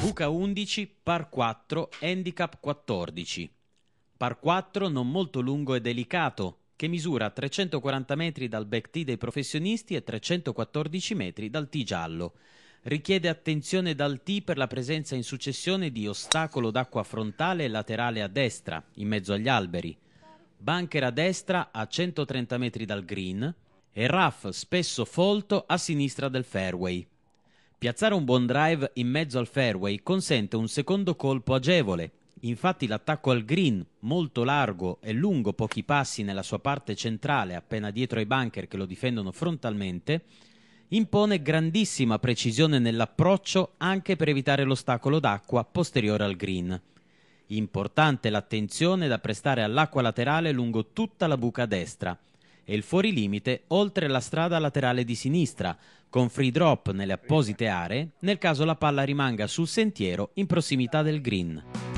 Buca 11, par 4, handicap 14. Par 4 non molto lungo e delicato, che misura 340 metri dal back tee dei professionisti e 314 metri dal tee giallo. Richiede attenzione dal tee per la presenza in successione di ostacolo d'acqua frontale e laterale a destra, in mezzo agli alberi. Bunker a destra a 130 metri dal green e raff spesso folto a sinistra del fairway. Piazzare un buon drive in mezzo al fairway consente un secondo colpo agevole. Infatti l'attacco al green, molto largo e lungo pochi passi nella sua parte centrale, appena dietro ai bunker che lo difendono frontalmente, impone grandissima precisione nell'approccio anche per evitare l'ostacolo d'acqua posteriore al green. Importante l'attenzione da prestare all'acqua laterale lungo tutta la buca destra, e il fuorilimite oltre la strada laterale di sinistra, con free drop nelle apposite aree nel caso la palla rimanga sul sentiero in prossimità del green.